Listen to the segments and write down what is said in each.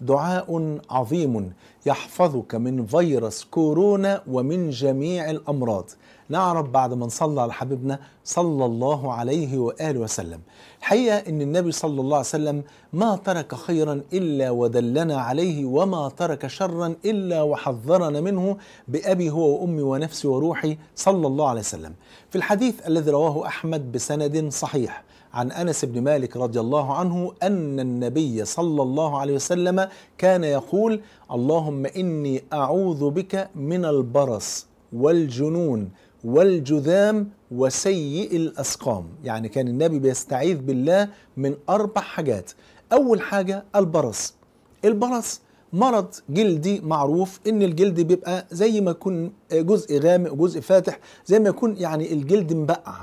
دعاء عظيم يحفظك من فيروس كورونا ومن جميع الأمراض نعرف بعد ما نصلى على حبيبنا صلى الله عليه وآله وسلم الحقيقة أن النبي صلى الله عليه وسلم ما ترك خيرا إلا ودلنا عليه وما ترك شرا إلا وحذرنا منه بأبي هو وأمي ونفسي وروحي صلى الله عليه وسلم في الحديث الذي رواه أحمد بسند صحيح عن أنس بن مالك رضي الله عنه أن النبي صلى الله عليه وسلم كان يقول اللهم إني أعوذ بك من البرص والجنون والجذام وسيء الأسقام يعني كان النبي بيستعيذ بالله من أربع حاجات أول حاجة البرص البرص مرض جلدي معروف ان الجلد بيبقى زي ما يكون جزء غامق وجزء فاتح زي ما يكون يعني الجلد مبقع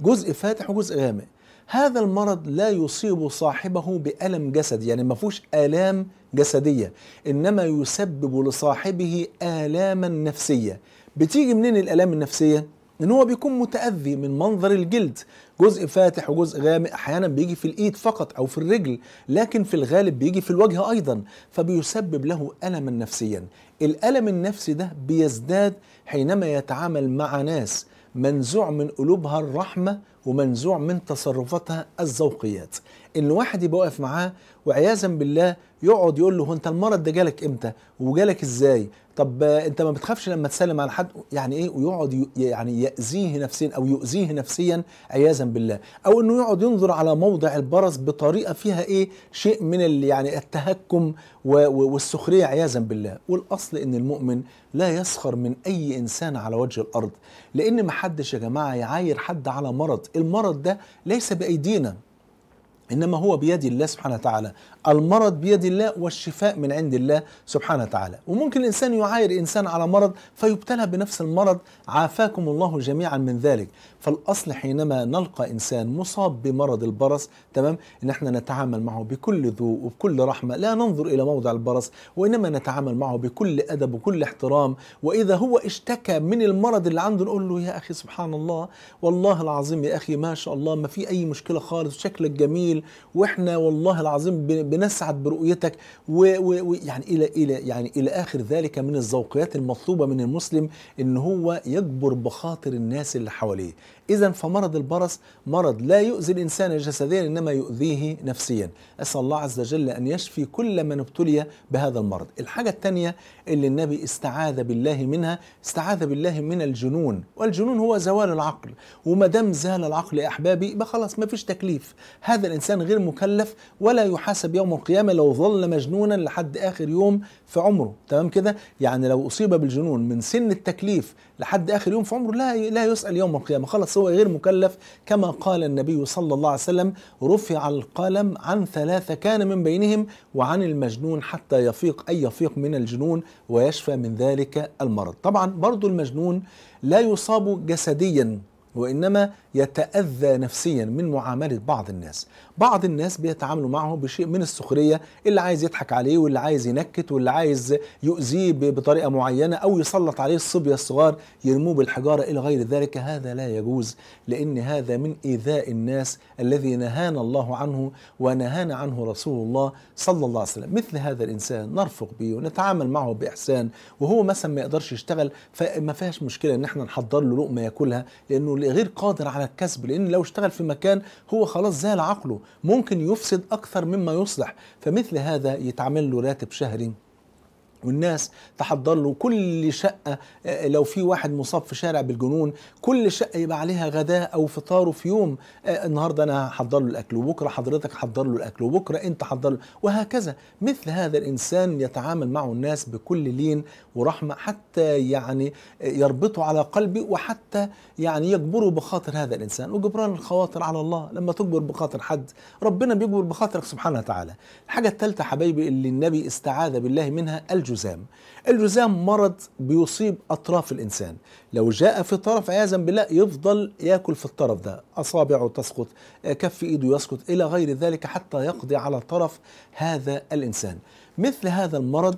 جزء فاتح وجزء غامق هذا المرض لا يصيب صاحبه بألم جسدي يعني ما فيهوش آلام جسدية إنما يسبب لصاحبه آلاما نفسية بتيجي منين الآلام النفسية؟ ان هو بيكون متاذي من منظر الجلد جزء فاتح وجزء غامق احيانا بيجي في الايد فقط او في الرجل لكن في الغالب بيجي في الوجه ايضا فبيسبب له الما نفسيا الالم النفسي ده بيزداد حينما يتعامل مع ناس منزوع من قلوبها الرحمه ومنزوع من تصرفاتها الذوقيات ان واحد يبقى واقف معاه وعياذا بالله يقعد يقول له انت المرض ده جالك امتى وجالك ازاي طب انت ما بتخافش لما تسلم على حد يعني ايه ويقعد يعني ياذيه نفسيا او يؤذيه نفسيا عياذا بالله او انه يقعد ينظر على موضع البرص بطريقه فيها ايه شيء من يعني التهكم والسخريه عياذا بالله والاصل ان المؤمن لا يسخر من اي انسان على وجه الارض لان ما حدش يا جماعه يعاير حد على مرض المرض ده ليس بايدينا انما هو بيد الله سبحانه وتعالى المرض بيد الله والشفاء من عند الله سبحانه وتعالى وممكن الانسان يعاير انسان على مرض فيبتلى بنفس المرض عافاكم الله جميعا من ذلك فالاصل حينما نلقى انسان مصاب بمرض البرص تمام ان احنا نتعامل معه بكل ذو وبكل رحمه لا ننظر الى موضع البرص وانما نتعامل معه بكل ادب وكل احترام واذا هو اشتكى من المرض اللي عنده نقول له يا اخي سبحان الله والله العظيم يا اخي ما شاء الله ما في اي مشكله خالص شكلك جميل واحنا والله العظيم بنسعد برؤيتك ويعني الى الى يعني الى اخر ذلك من الذوقيات المطلوبه من المسلم ان هو يجبر بخاطر الناس اللي حواليه اذا فمرض البرص مرض لا يؤذي الانسان جسديا انما يؤذيه نفسيا اسال الله عز وجل ان يشفي كل من ابتلي بهذا المرض الحاجه الثانيه اللي النبي استعاذ بالله منها استعاذ بالله من الجنون والجنون هو زوال العقل وما دام زال العقل يا احبابي يبقى خلاص ما فيش تكليف هذا الانسان الإنسان غير مكلف ولا يحاسب يوم القيامة لو ظل مجنونا لحد آخر يوم في عمره تمام كده يعني لو أصيب بالجنون من سن التكليف لحد آخر يوم في عمره لا لا يسأل يوم القيامة خلاص هو غير مكلف كما قال النبي صلى الله عليه وسلم رفع القلم عن ثلاثة كان من بينهم وعن المجنون حتى يفيق أي يفيق من الجنون ويشفى من ذلك المرض طبعا برضو المجنون لا يصاب جسديا وإنما يتأذى نفسيا من معاملة بعض الناس بعض الناس بيتعاملوا معه بشيء من السخريه اللي عايز يضحك عليه واللي عايز ينكت واللي عايز يؤذيه بطريقه معينه او يسلط عليه الصبيه الصغار يرموه بالحجاره الى غير ذلك هذا لا يجوز لان هذا من ايذاء الناس الذي نهانا الله عنه ونهانا عنه رسول الله صلى الله عليه وسلم مثل هذا الانسان نرفق به ونتعامل معه باحسان وهو مثلا ما يقدرش يشتغل فما فيهاش مشكله ان احنا نحضر له لقمه ياكلها لانه غير قادر على الكسب لان لو اشتغل في مكان هو خلاص زال عقله ممكن يفسد أكثر مما يصلح فمثل هذا يتعمل له راتب شهري والناس تحضر له كل شقة آه، لو في واحد مصاب في شارع بالجنون كل شقة يبقى عليها غداء أو فطاره في يوم آه، النهاردة أنا هحضر له الأكل وبكرة حضرتك حضر له الأكل وبكرة أنت حضر له وهكذا مثل هذا الإنسان يتعامل معه الناس بكل لين ورحمة حتى يعني يربطه على قلبي وحتى يعني يجبره بخاطر هذا الإنسان وجبران الخواطر على الله لما تجبر بخاطر حد ربنا بيجبر بخاطرك سبحانه وتعالى الحاجة الثالثة حبايبي اللي النبي استعاذ بالله منها الجنون الجزام الجزام مرض بيصيب أطراف الإنسان لو جاء في طرف عياذا بالله يفضل ياكل في الطرف ده أصابعه تسقط كف إيده يسقط إلى غير ذلك حتى يقضي على طرف هذا الإنسان مثل هذا المرض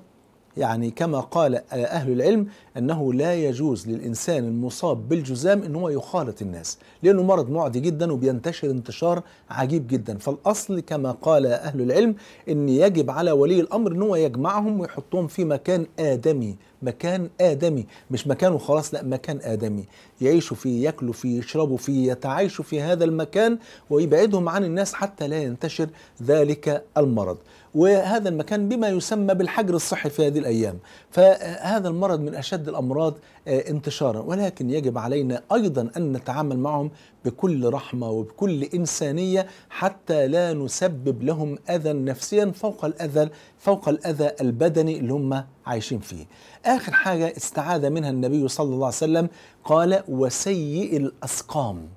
يعني كما قال أهل العلم أنه لا يجوز للإنسان المصاب بالجزام أن هو يخالط الناس لأنه مرض معدي جدا وبينتشر انتشار عجيب جدا فالأصل كما قال أهل العلم أن يجب على ولي الأمر أن هو يجمعهم ويحطهم في مكان آدمي مكان آدمي مش مكانه خلاص لا مكان آدمي يعيشوا فيه ياكلوا فيه يشربوا فيه يتعايشوا في هذا المكان ويبعدهم عن الناس حتى لا ينتشر ذلك المرض وهذا المكان بما يسمى بالحجر الصحي في هذه الأيام فهذا المرض من أشد الأمراض آه، انتشارا ولكن يجب علينا أيضا أن نتعامل معهم بكل رحمة وبكل إنسانية حتى لا نسبب لهم أذى نفسيا فوق الأذى فوق الأذى البدني اللي هم عايشين فيه آخر حاجة استعاذ منها النبي صلى الله عليه وسلم قال وسيء الأسقام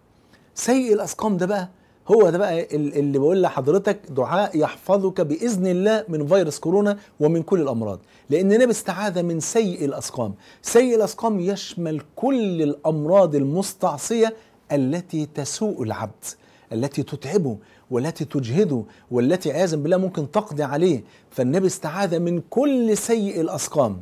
سيء الأسقام ده بقى هو ده بقى اللي بقول لحضرتك دعاء يحفظك باذن الله من فيروس كورونا ومن كل الامراض لان النبي استعاذ من سيء الاسقام سيء الاسقام يشمل كل الامراض المستعصيه التي تسوء العبد التي تتعبه والتي تجهده والتي عياذا بالله ممكن تقضي عليه فالنبي استعاذ من كل سيء الاسقام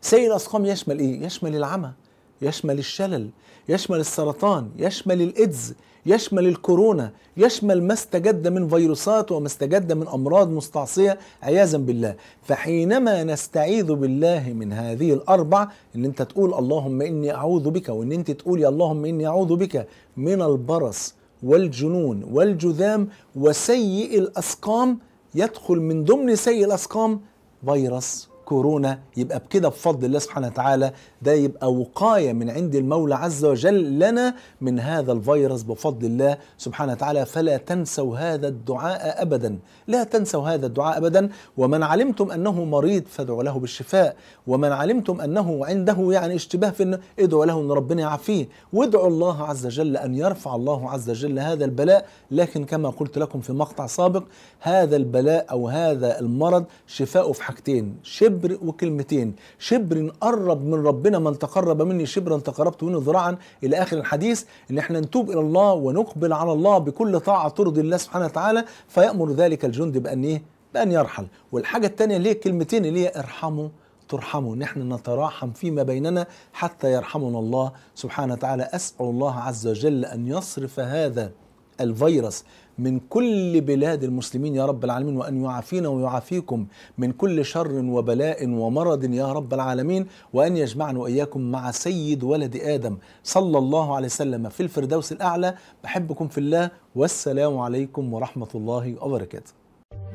سيء الاسقام يشمل ايه يشمل العمى يشمل الشلل يشمل السرطان يشمل الإيدز يشمل الكورونا يشمل ما استجد من فيروسات وما استجد من أمراض مستعصية عياذا بالله فحينما نستعيذ بالله من هذه الأربع إن أنت تقول اللهم إني أعوذ بك وإن أنت تقولي اللهم إني أعوذ بك من البرص والجنون والجذام وسيء الأسقام يدخل من ضمن سيء الأسقام فيروس كورونا يبقى بكده بفضل الله سبحانه وتعالى ده يبقى وقايه من عند المولى عز وجل لنا من هذا الفيروس بفضل الله سبحانه وتعالى فلا تنسوا هذا الدعاء ابدا لا تنسوا هذا الدعاء ابدا ومن علمتم انه مريض فادعوا له بالشفاء ومن علمتم انه عنده يعني اشتباه في انه ادعوا له ان ربنا يعافيه وادعوا الله عز وجل ان يرفع الله عز وجل هذا البلاء لكن كما قلت لكم في مقطع سابق هذا البلاء او هذا المرض شفاؤه في حاجتين شبه شبر وكلمتين شبر قرب من ربنا من تقرب مني شبرا تقربت منه ذراعا الى اخر الحديث ان احنا نتوب الى الله ونقبل على الله بكل طاعه ترضي الله سبحانه وتعالى فيامر ذلك الجند بان ايه بان يرحل والحاجه الثانيه اللي هي كلمتين اللي هي ارحموا ترحموا نحن نتراحم فيما بيننا حتى يرحمنا الله سبحانه وتعالى اسال الله عز وجل ان يصرف هذا الفيروس من كل بلاد المسلمين يا رب العالمين وأن يعافينا ويعافيكم من كل شر وبلاء ومرض يا رب العالمين وأن يجمعنا وإياكم مع سيد ولد آدم صلى الله عليه وسلم في الفردوس الأعلى بحبكم في الله والسلام عليكم ورحمة الله وبركاته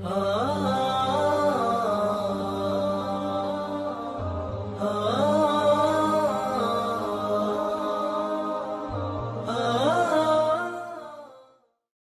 آه.